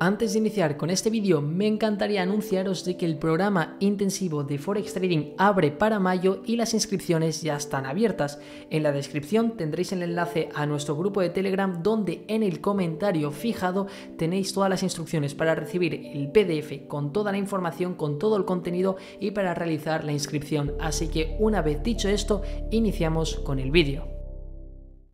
antes de iniciar con este vídeo me encantaría anunciaros de que el programa intensivo de Forex Trading abre para mayo y las inscripciones ya están abiertas. En la descripción tendréis el enlace a nuestro grupo de Telegram donde en el comentario fijado tenéis todas las instrucciones para recibir el PDF con toda la información, con todo el contenido y para realizar la inscripción. Así que una vez dicho esto, iniciamos con el vídeo.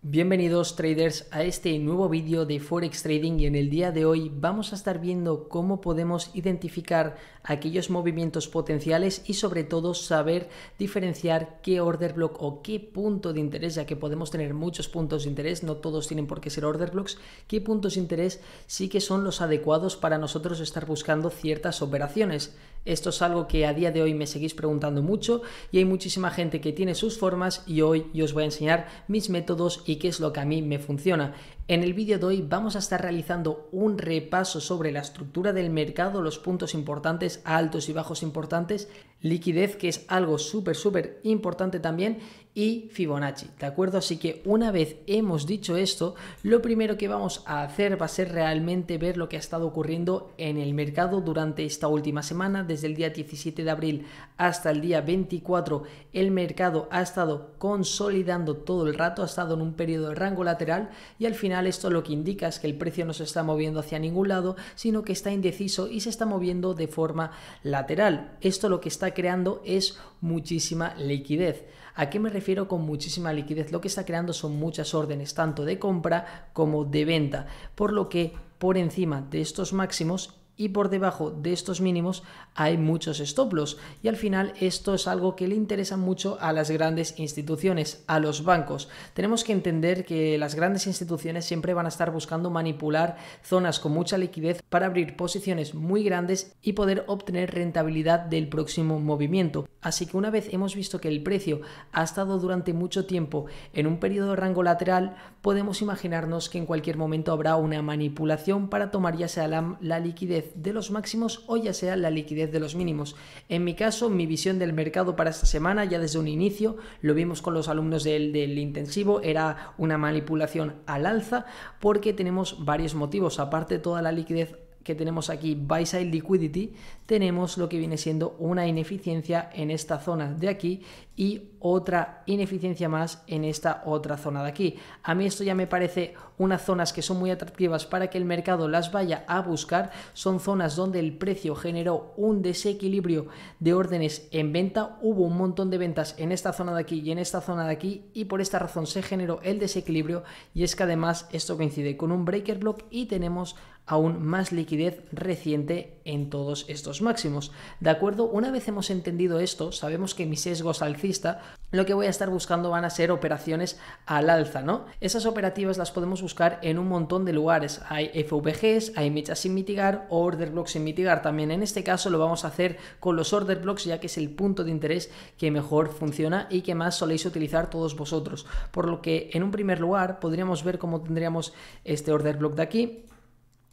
Bienvenidos traders a este nuevo vídeo de Forex Trading y en el día de hoy vamos a estar viendo cómo podemos identificar aquellos movimientos potenciales y sobre todo saber diferenciar qué order block o qué punto de interés, ya que podemos tener muchos puntos de interés, no todos tienen por qué ser order blocks, qué puntos de interés sí que son los adecuados para nosotros estar buscando ciertas operaciones. Esto es algo que a día de hoy me seguís preguntando mucho y hay muchísima gente que tiene sus formas y hoy yo os voy a enseñar mis métodos y qué es lo que a mí me funciona. En el vídeo de hoy vamos a estar realizando un repaso sobre la estructura del mercado, los puntos importantes, altos y bajos importantes, liquidez que es algo súper súper importante también y Fibonacci, ¿de acuerdo? Así que una vez hemos dicho esto, lo primero que vamos a hacer va a ser realmente ver lo que ha estado ocurriendo en el mercado durante esta última semana, desde el día 17 de abril hasta el día 24, el mercado ha estado consolidando todo el rato, ha estado en un periodo de rango lateral y al final esto lo que indica es que el precio no se está moviendo hacia ningún lado, sino que está indeciso y se está moviendo de forma lateral. Esto lo que está creando es muchísima liquidez. ¿A qué me refiero con muchísima liquidez? Lo que está creando son muchas órdenes, tanto de compra como de venta, por lo que por encima de estos máximos y por debajo de estos mínimos hay muchos estoplos y al final esto es algo que le interesa mucho a las grandes instituciones, a los bancos. Tenemos que entender que las grandes instituciones siempre van a estar buscando manipular zonas con mucha liquidez para abrir posiciones muy grandes y poder obtener rentabilidad del próximo movimiento. Así que una vez hemos visto que el precio ha estado durante mucho tiempo en un periodo de rango lateral, podemos imaginarnos que en cualquier momento habrá una manipulación para tomar ya sea la liquidez de los máximos o ya sea la liquidez de los mínimos. En mi caso, mi visión del mercado para esta semana, ya desde un inicio, lo vimos con los alumnos del, del intensivo, era una manipulación al alza porque tenemos varios motivos, aparte toda la liquidez que tenemos aquí, buy side liquidity, tenemos lo que viene siendo una ineficiencia en esta zona de aquí y otra ineficiencia más en esta otra zona de aquí. A mí esto ya me parece unas zonas que son muy atractivas para que el mercado las vaya a buscar. Son zonas donde el precio generó un desequilibrio de órdenes en venta. Hubo un montón de ventas en esta zona de aquí y en esta zona de aquí y por esta razón se generó el desequilibrio y es que además esto coincide con un breaker block y tenemos aún más liquidez reciente en todos estos máximos. ¿De acuerdo? Una vez hemos entendido esto, sabemos que mi sesgo es alcista, lo que voy a estar buscando van a ser operaciones al alza, ¿no? Esas operativas las podemos buscar en un montón de lugares. Hay FVGs, hay mechas sin mitigar o order blocks sin mitigar. También en este caso lo vamos a hacer con los order blocks ya que es el punto de interés que mejor funciona y que más soléis utilizar todos vosotros. Por lo que en un primer lugar podríamos ver cómo tendríamos este order block de aquí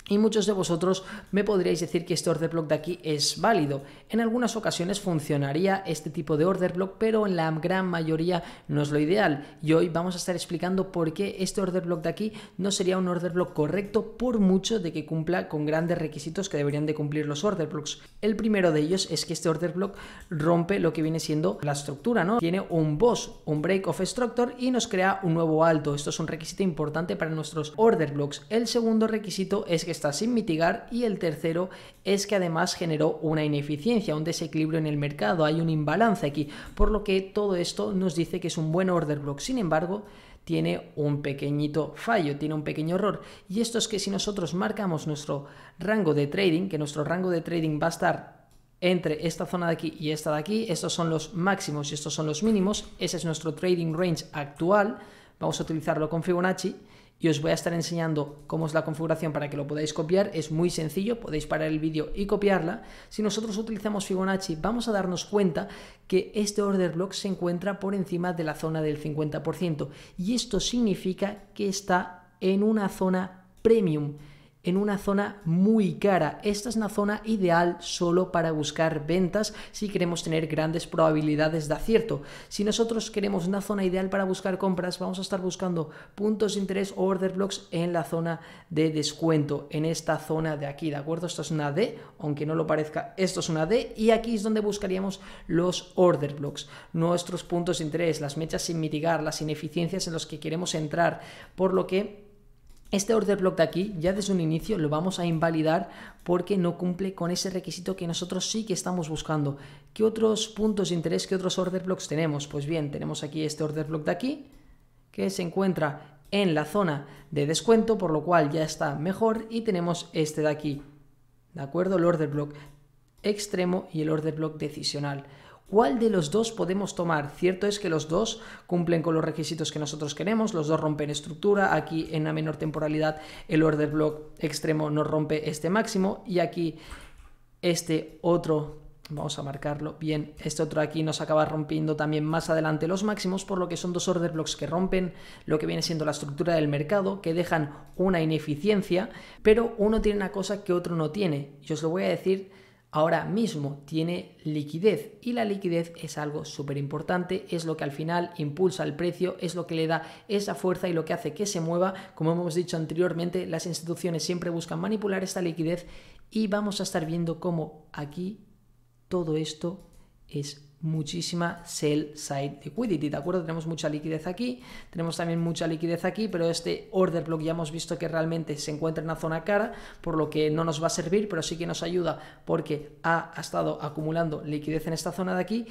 y muchos de vosotros me podríais decir que este order block de aquí es válido. En algunas ocasiones funcionaría este tipo de order block, pero en la gran mayoría no es lo ideal. Y hoy vamos a estar explicando por qué este order block de aquí no sería un order block correcto por mucho de que cumpla con grandes requisitos que deberían de cumplir los order blocks. El primero de ellos es que este order block rompe lo que viene siendo la estructura, ¿no? Tiene un boss, un break of structure y nos crea un nuevo alto. Esto es un requisito importante para nuestros order blocks. El segundo requisito es que está sin mitigar y el tercero es que además generó una ineficiencia, un desequilibrio en el mercado, hay un imbalance aquí, por lo que todo esto nos dice que es un buen order block. Sin embargo, tiene un pequeñito fallo, tiene un pequeño error. Y esto es que si nosotros marcamos nuestro rango de trading, que nuestro rango de trading va a estar entre esta zona de aquí y esta de aquí, estos son los máximos y estos son los mínimos, ese es nuestro trading range actual, vamos a utilizarlo con Fibonacci, y os voy a estar enseñando cómo es la configuración para que lo podáis copiar. Es muy sencillo, podéis parar el vídeo y copiarla. Si nosotros utilizamos Fibonacci, vamos a darnos cuenta que este order block se encuentra por encima de la zona del 50% y esto significa que está en una zona premium en una zona muy cara. Esta es una zona ideal solo para buscar ventas si queremos tener grandes probabilidades de acierto. Si nosotros queremos una zona ideal para buscar compras, vamos a estar buscando puntos de interés o order blocks en la zona de descuento, en esta zona de aquí, ¿de acuerdo? Esto es una D, aunque no lo parezca, esto es una D y aquí es donde buscaríamos los order blocks, nuestros puntos de interés, las mechas sin mitigar, las ineficiencias en los que queremos entrar, por lo que este order block de aquí, ya desde un inicio, lo vamos a invalidar porque no cumple con ese requisito que nosotros sí que estamos buscando. ¿Qué otros puntos de interés, qué otros order blocks tenemos? Pues bien, tenemos aquí este order block de aquí, que se encuentra en la zona de descuento, por lo cual ya está mejor, y tenemos este de aquí, ¿de acuerdo? El order block extremo y el order block decisional. ¿Cuál de los dos podemos tomar? Cierto es que los dos cumplen con los requisitos que nosotros queremos, los dos rompen estructura, aquí en la menor temporalidad el order block extremo nos rompe este máximo y aquí este otro vamos a marcarlo bien, este otro aquí nos acaba rompiendo también más adelante los máximos, por lo que son dos order blocks que rompen lo que viene siendo la estructura del mercado, que dejan una ineficiencia, pero uno tiene una cosa que otro no tiene. Yo os lo voy a decir ahora mismo tiene liquidez y la liquidez es algo súper importante, es lo que al final impulsa el precio, es lo que le da esa fuerza y lo que hace que se mueva. Como hemos dicho anteriormente, las instituciones siempre buscan manipular esta liquidez y vamos a estar viendo cómo aquí todo esto es muchísima sell side liquidity. ¿De acuerdo? Tenemos mucha liquidez aquí, tenemos también mucha liquidez aquí, pero este order block ya hemos visto que realmente se encuentra en una zona cara, por lo que no nos va a servir, pero sí que nos ayuda porque ha, ha estado acumulando liquidez en esta zona de aquí.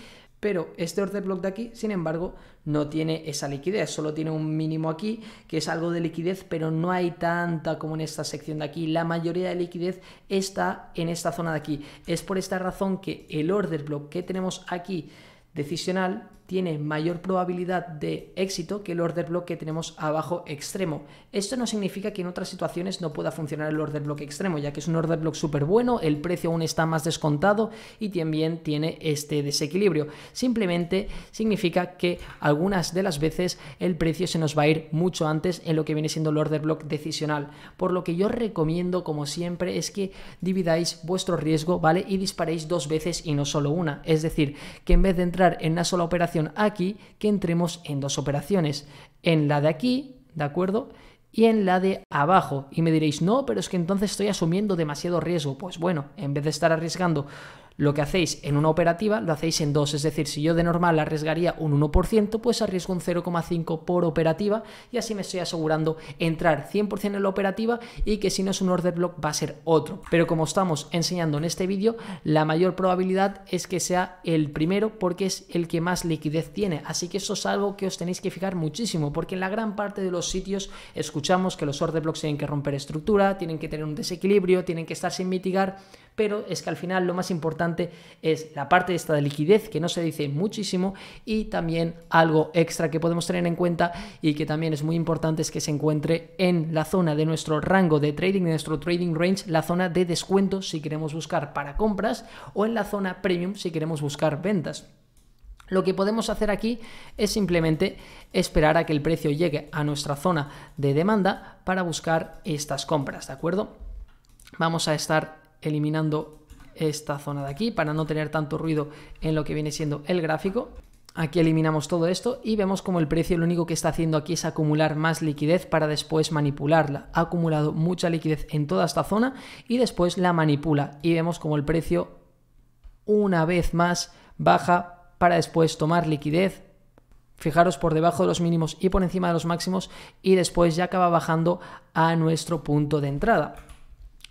Pero este order block de aquí, sin embargo, no tiene esa liquidez, solo tiene un mínimo aquí, que es algo de liquidez, pero no hay tanta como en esta sección de aquí. La mayoría de liquidez está en esta zona de aquí. Es por esta razón que el order block que tenemos aquí decisional tiene mayor probabilidad de éxito que el order block que tenemos abajo extremo. Esto no significa que en otras situaciones no pueda funcionar el order block extremo, ya que es un order block súper bueno, el precio aún está más descontado y también tiene este desequilibrio. Simplemente significa que algunas de las veces el precio se nos va a ir mucho antes en lo que viene siendo el order block decisional. Por lo que yo recomiendo, como siempre, es que dividáis vuestro riesgo, ¿vale? Y disparéis dos veces y no solo una. Es decir, que en vez de entrar en una sola operación aquí que entremos en dos operaciones, en la de aquí, ¿de acuerdo? y en la de abajo. Y me diréis, no, pero es que entonces estoy asumiendo demasiado riesgo. Pues bueno, en vez de estar arriesgando lo que hacéis en una operativa lo hacéis en dos. Es decir, si yo de normal arriesgaría un 1%, pues arriesgo un 0,5 por operativa y así me estoy asegurando entrar 100% en la operativa y que si no es un order block va a ser otro. Pero como estamos enseñando en este vídeo, la mayor probabilidad es que sea el primero porque es el que más liquidez tiene. Así que eso es algo que os tenéis que fijar muchísimo porque en la gran parte de los sitios escuchamos que los order blocks tienen que romper estructura, tienen que tener un desequilibrio, tienen que estar sin mitigar pero es que al final lo más importante es la parte de esta de liquidez que no se dice muchísimo y también algo extra que podemos tener en cuenta y que también es muy importante es que se encuentre en la zona de nuestro rango de trading, de nuestro trading range, la zona de descuento si queremos buscar para compras o en la zona premium si queremos buscar ventas. Lo que podemos hacer aquí es simplemente esperar a que el precio llegue a nuestra zona de demanda para buscar estas compras, ¿de acuerdo? Vamos a estar eliminando esta zona de aquí para no tener tanto ruido en lo que viene siendo el gráfico. Aquí eliminamos todo esto y vemos como el precio lo único que está haciendo aquí es acumular más liquidez para después manipularla. Ha acumulado mucha liquidez en toda esta zona y después la manipula y vemos como el precio una vez más baja para después tomar liquidez, fijaros por debajo de los mínimos y por encima de los máximos y después ya acaba bajando a nuestro punto de entrada.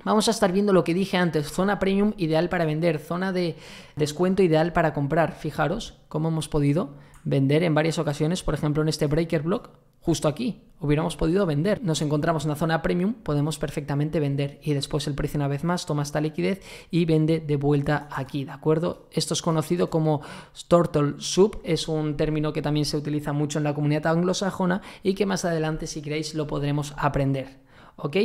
Vamos a estar viendo lo que dije antes, zona premium ideal para vender, zona de descuento ideal para comprar. Fijaros cómo hemos podido vender en varias ocasiones, por ejemplo en este breaker block, justo aquí, hubiéramos podido vender. Nos encontramos en una zona premium, podemos perfectamente vender y después el precio una vez más toma esta liquidez y vende de vuelta aquí, ¿de acuerdo? Esto es conocido como turtle sub, es un término que también se utiliza mucho en la comunidad anglosajona y que más adelante si queréis lo podremos aprender, ¿ok?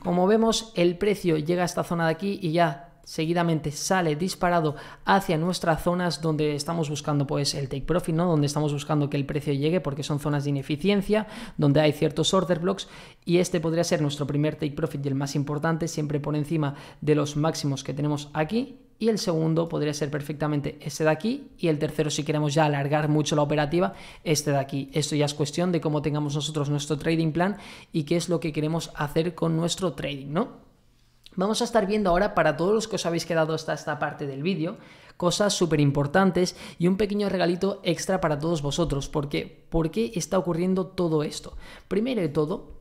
Como vemos, el precio llega a esta zona de aquí y ya seguidamente sale disparado hacia nuestras zonas donde estamos buscando pues el take profit, ¿no? Donde estamos buscando que el precio llegue porque son zonas de ineficiencia, donde hay ciertos order blocks y este podría ser nuestro primer take profit y el más importante, siempre por encima de los máximos que tenemos aquí y el segundo podría ser perfectamente este de aquí y el tercero si queremos ya alargar mucho la operativa este de aquí esto ya es cuestión de cómo tengamos nosotros nuestro trading plan y qué es lo que queremos hacer con nuestro trading no Vamos a estar viendo ahora, para todos los que os habéis quedado hasta esta parte del vídeo, cosas súper importantes y un pequeño regalito extra para todos vosotros. ¿Por qué? ¿Por qué está ocurriendo todo esto? Primero de todo,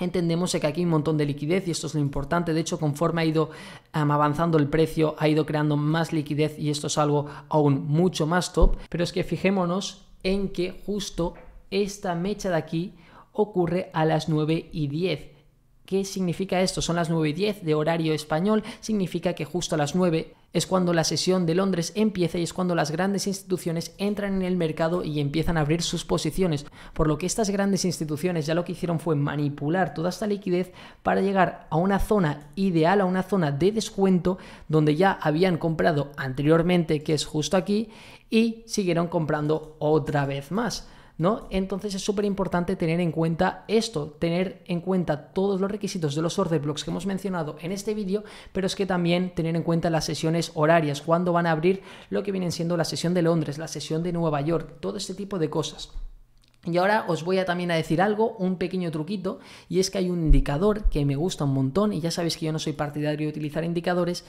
entendemos que aquí hay un montón de liquidez y esto es lo importante. De hecho, conforme ha ido um, avanzando el precio, ha ido creando más liquidez y esto es algo aún mucho más top. Pero es que fijémonos en que justo esta mecha de aquí ocurre a las 9 y 10 ¿Qué significa esto? Son las 9 y 10 de horario español, significa que justo a las 9 es cuando la sesión de Londres empieza y es cuando las grandes instituciones entran en el mercado y empiezan a abrir sus posiciones. Por lo que estas grandes instituciones ya lo que hicieron fue manipular toda esta liquidez para llegar a una zona ideal, a una zona de descuento donde ya habían comprado anteriormente, que es justo aquí, y siguieron comprando otra vez más. ¿no? Entonces es súper importante tener en cuenta esto, tener en cuenta todos los requisitos de los order blocks que hemos mencionado en este vídeo, pero es que también tener en cuenta las sesiones horarias, cuándo van a abrir lo que vienen siendo la sesión de Londres, la sesión de Nueva York, todo este tipo de cosas. Y ahora os voy a también a decir algo, un pequeño truquito, y es que hay un indicador que me gusta un montón, y ya sabéis que yo no soy partidario de utilizar indicadores,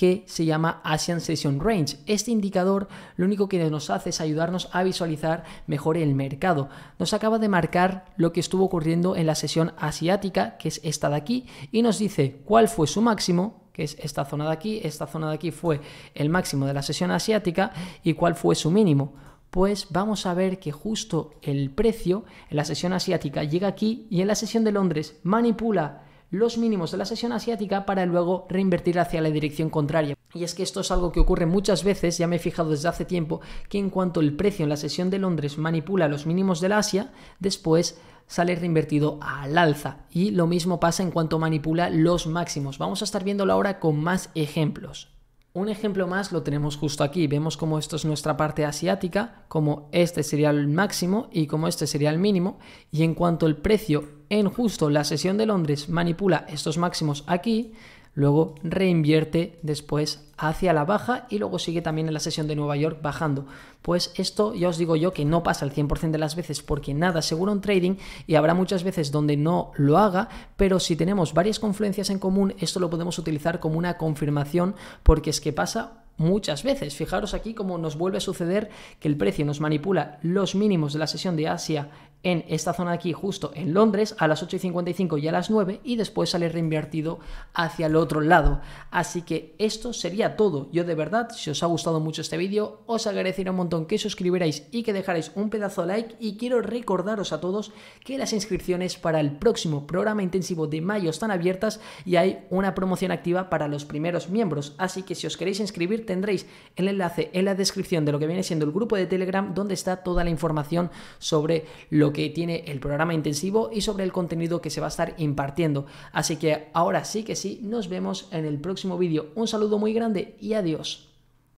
que se llama Asian Session Range. Este indicador lo único que nos hace es ayudarnos a visualizar mejor el mercado. Nos acaba de marcar lo que estuvo ocurriendo en la sesión asiática, que es esta de aquí, y nos dice cuál fue su máximo, que es esta zona de aquí, esta zona de aquí fue el máximo de la sesión asiática, y cuál fue su mínimo pues vamos a ver que justo el precio en la sesión asiática llega aquí y en la sesión de Londres manipula los mínimos de la sesión asiática para luego reinvertir hacia la dirección contraria. Y es que esto es algo que ocurre muchas veces, ya me he fijado desde hace tiempo, que en cuanto el precio en la sesión de Londres manipula los mínimos la Asia, después sale reinvertido al alza. Y lo mismo pasa en cuanto manipula los máximos. Vamos a estar viéndolo ahora con más ejemplos. Un ejemplo más lo tenemos justo aquí. Vemos como esto es nuestra parte asiática, como este sería el máximo y como este sería el mínimo. Y en cuanto el precio en justo la sesión de Londres manipula estos máximos aquí, luego reinvierte después hacia la baja y luego sigue también en la sesión de Nueva York bajando. Pues esto ya os digo yo que no pasa el 100% de las veces porque nada seguro en trading y habrá muchas veces donde no lo haga, pero si tenemos varias confluencias en común, esto lo podemos utilizar como una confirmación porque es que pasa muchas veces. Fijaros aquí cómo nos vuelve a suceder que el precio nos manipula los mínimos de la sesión de Asia en esta zona de aquí, justo en Londres, a las 8.55 y a las 9, y después sale reinvertido hacia el otro lado. Así que esto sería todo. Yo de verdad, si os ha gustado mucho este vídeo, os agradecería un montón que suscribierais y que dejarais un pedazo de like y quiero recordaros a todos que las inscripciones para el próximo programa intensivo de mayo están abiertas y hay una promoción activa para los primeros miembros, así que si os queréis inscribir tendréis el enlace en la descripción de lo que viene siendo el grupo de Telegram donde está toda la información sobre lo que tiene el programa intensivo y sobre el contenido que se va a estar impartiendo. Así que ahora sí que sí, nos vemos en el próximo vídeo. Un saludo muy grande y adiós.